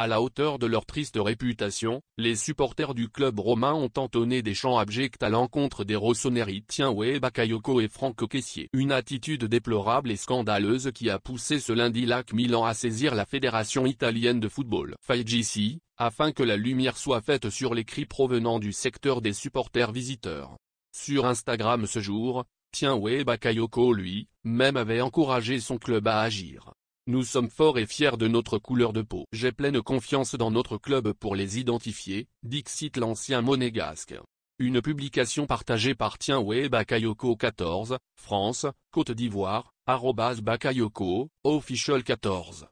À la hauteur de leur triste réputation, les supporters du club romain ont entonné des chants abjects à l'encontre des Rossoneri Tienwe Bakayoko et Franco Kessier. Une attitude déplorable et scandaleuse qui a poussé ce lundi l'AC Milan à saisir la Fédération italienne de football. FIGC, afin que la lumière soit faite sur les cris provenant du secteur des supporters visiteurs. Sur Instagram ce jour, Tienwe Bakayoko lui, même avait encouragé son club à agir. Nous sommes forts et fiers de notre couleur de peau. J'ai pleine confiance dans notre club pour les identifier, cite l'ancien monégasque. Une publication partagée par Tienway Bakayoko 14, France, Côte d'Ivoire, Bakayoko, official 14.